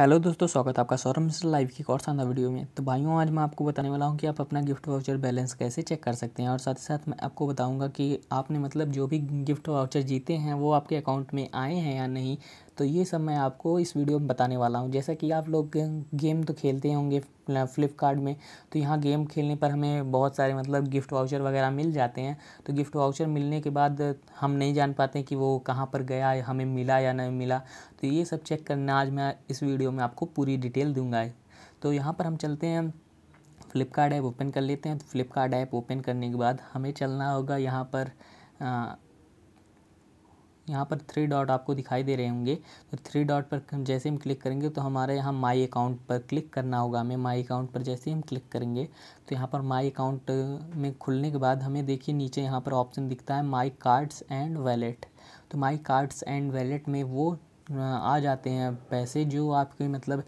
hello दोस्तों स्वागत है आपका सौरभ मिश्र लाइव की और शानदार वीडियो में तो भाइयों आज मैं आपको बताने वाला हूं कि आप अपना गिफ्ट वाउचर बैलेंस कैसे चेक कर सकते हैं और साथ ही साथ मैं आपको बताऊंगा कि आपने मतलब जो भी गिफ्ट वाउचर जीते हैं वो आपके अकाउंट में आए हैं या नहीं तो ये सब मैं आपको इस वीडियो में बताने वाला हूँ जैसा कि आप लोग गेम तो खेलते होंगे फ्लिपकार्ट में तो यहाँ गेम खेलने पर हमें बहुत सारे मतलब गिफ्ट वाउचर वगैरह मिल जाते हैं तो गिफ्ट वाउचर मिलने के बाद हम नहीं जान पाते कि वो कहाँ पर गया हमें मिला या नहीं मिला तो ये सब चेक करना आज मैं इस वीडियो में आपको पूरी डिटेल दूँगा तो यहाँ पर हम चलते हैं फ्लिपकार्ट ऐप ओपन कर लेते हैं तो फ्लिपकार्ट ऐप ओपन करने के बाद हमें चलना होगा यहाँ पर यहाँ पर थ्री डॉट आपको दिखाई दे रहे होंगे तो थ्री डॉट पर जैसे हम क्लिक करेंगे तो हमारे यहाँ माई अकाउंट पर क्लिक करना होगा हमें माई अकाउंट पर जैसे हम क्लिक करेंगे तो यहाँ पर माई अकाउंट में खुलने के बाद हमें देखिए नीचे यहाँ पर ऑप्शन दिखता है माई कार्ड्स एंड वैलेट तो माई कार्ड्स एंड वैलेट में वो आ जाते हैं पैसे जो आपके मतलब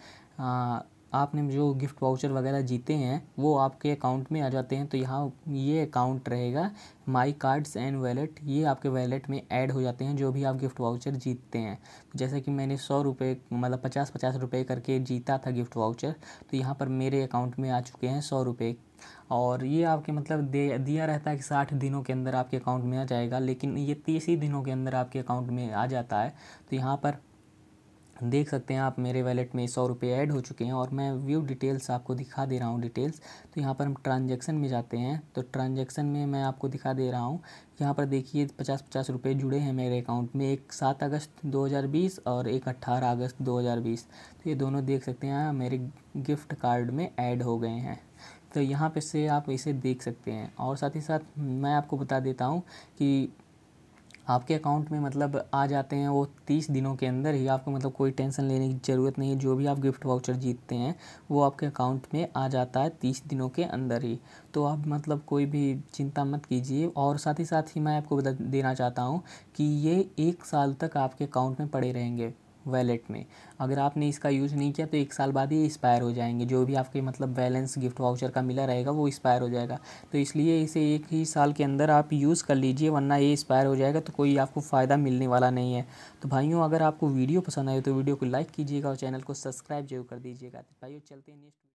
आपने जो गिफ़्ट वाउचर वगैरह जीते हैं वो आपके अकाउंट में आ जाते हैं तो यहाँ ये अकाउंट रहेगा माई कार्ड्स एंड वैलेट ये आपके वैलेट में ऐड हो जाते हैं जो भी आप गिफ़्ट वाउचर जीतते हैं जैसे कि मैंने सौ रुपये मतलब पचास पचास रुपये करके जीता था गिफ़्ट वाउचर तो यहाँ पर मेरे अकाउंट में आ चुके हैं सौ रुपये और ये आपके मतलब दे दिया रहता है कि साठ दिनों के अंदर आपके अकाउंट में आ जाएगा लेकिन ये तीस ही दिनों के अंदर आपके अकाउंट में आ जाता है तो यहाँ पर देख सकते हैं आप मेरे वैलेट में सौ रुपये ऐड हो चुके हैं और मैं व्यू डिटेल्स आपको दिखा दे रहा हूँ डिटेल्स तो यहाँ पर हम ट्रांजैक्शन में जाते हैं तो ट्रांजैक्शन में मैं आपको दिखा दे रहा हूँ यहाँ पर देखिए पचास पचास रुपये जुड़े हैं मेरे अकाउंट में एक सात अगस्त 2020 और एक अट्ठारह अगस्त 2020 तो ये दोनों देख सकते हैं मेरे गिफ्ट कार्ड में ऐड हो गए हैं तो यहाँ पर से आप इसे देख सकते हैं और साथ ही साथ मैं आपको बता देता हूँ कि आपके अकाउंट में मतलब आ जाते हैं वो तीस दिनों के अंदर ही आपको मतलब कोई टेंशन लेने की ज़रूरत नहीं है जो भी आप गिफ्ट वाउचर जीतते हैं वो आपके अकाउंट में आ जाता है तीस दिनों के अंदर ही तो आप मतलब कोई भी चिंता मत कीजिए और साथ ही साथ ही मैं आपको बता देना चाहता हूँ कि ये एक साल तक आपके अकाउंट में पड़े रहेंगे वैलेट में अगर आपने इसका यूज़ नहीं किया तो एक साल बाद ही एक्सपायर हो जाएंगे जो भी आपके मतलब बैलेंस गिफ्ट वाउचर का मिला रहेगा वो एक्सपायर हो जाएगा तो इसलिए इसे एक ही साल के अंदर आप यूज़ कर लीजिए वरना ये एक्सपायर हो जाएगा तो कोई आपको फ़ायदा मिलने वाला नहीं है तो भाइयों अगर आपको वीडियो पसंद आए तो वीडियो को लाइक कीजिएगा और चैनल को सब्सक्राइब जरूर कर दीजिएगा तो भाइयों चलते हैं नेक्स्ट